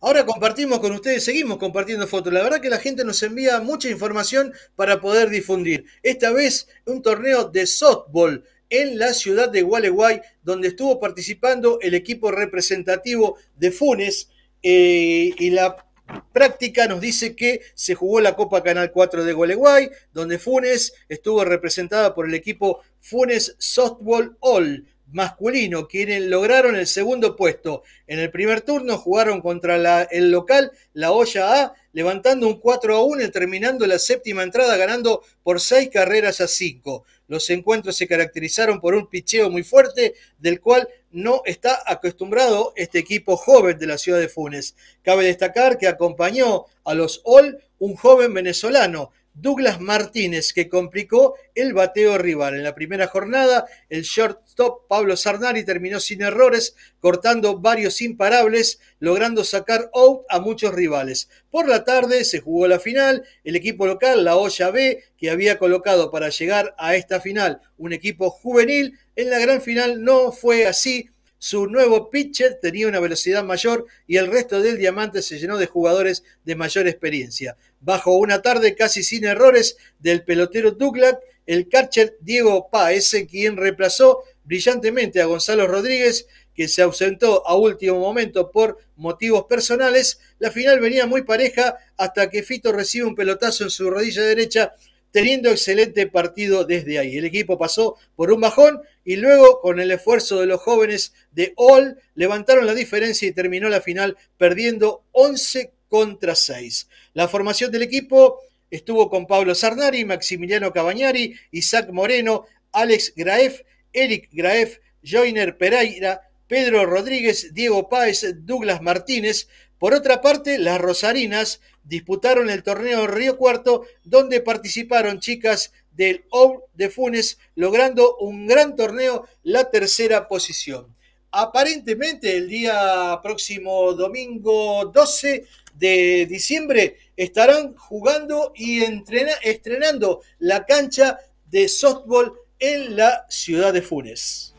Ahora compartimos con ustedes, seguimos compartiendo fotos. La verdad que la gente nos envía mucha información para poder difundir. Esta vez un torneo de softball en la ciudad de Gualeguay, donde estuvo participando el equipo representativo de Funes eh, y la práctica nos dice que se jugó la Copa Canal 4 de Gualeguay, donde Funes estuvo representada por el equipo Funes Softball All masculino, quienes lograron el segundo puesto. En el primer turno jugaron contra el local, la olla A, levantando un 4 a 1 y terminando la séptima entrada ganando por seis carreras a cinco. Los encuentros se caracterizaron por un picheo muy fuerte, del cual no está acostumbrado este equipo joven de la ciudad de Funes. Cabe destacar que acompañó a los All un joven venezolano, Douglas Martínez, que complicó el bateo rival. En la primera jornada, el shortstop Pablo Sarnari terminó sin errores, cortando varios imparables, logrando sacar out a muchos rivales. Por la tarde se jugó la final, el equipo local, la Olla B, que había colocado para llegar a esta final un equipo juvenil, en la gran final no fue así su nuevo pitcher tenía una velocidad mayor y el resto del diamante se llenó de jugadores de mayor experiencia. Bajo una tarde casi sin errores del pelotero Douglas, el catcher Diego Páez, quien reemplazó brillantemente a Gonzalo Rodríguez, que se ausentó a último momento por motivos personales, la final venía muy pareja hasta que Fito recibe un pelotazo en su rodilla derecha teniendo excelente partido desde ahí. El equipo pasó por un bajón y luego con el esfuerzo de los jóvenes de All levantaron la diferencia y terminó la final perdiendo 11 contra 6. La formación del equipo estuvo con Pablo Sarnari, Maximiliano Cabañari, Isaac Moreno, Alex Graef, Eric Graef, Joiner Pereira, Pedro Rodríguez, Diego Páez, Douglas Martínez, por otra parte, las Rosarinas disputaron el torneo Río Cuarto, donde participaron chicas del OU de Funes, logrando un gran torneo, la tercera posición. Aparentemente, el día próximo domingo 12 de diciembre estarán jugando y estrenando la cancha de softball en la ciudad de Funes.